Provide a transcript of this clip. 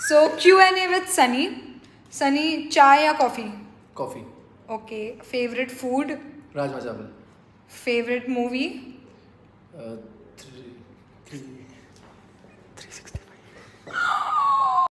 so Q N A with Sunny Sunny chai या coffee coffee okay favourite food rajma chawal favourite movie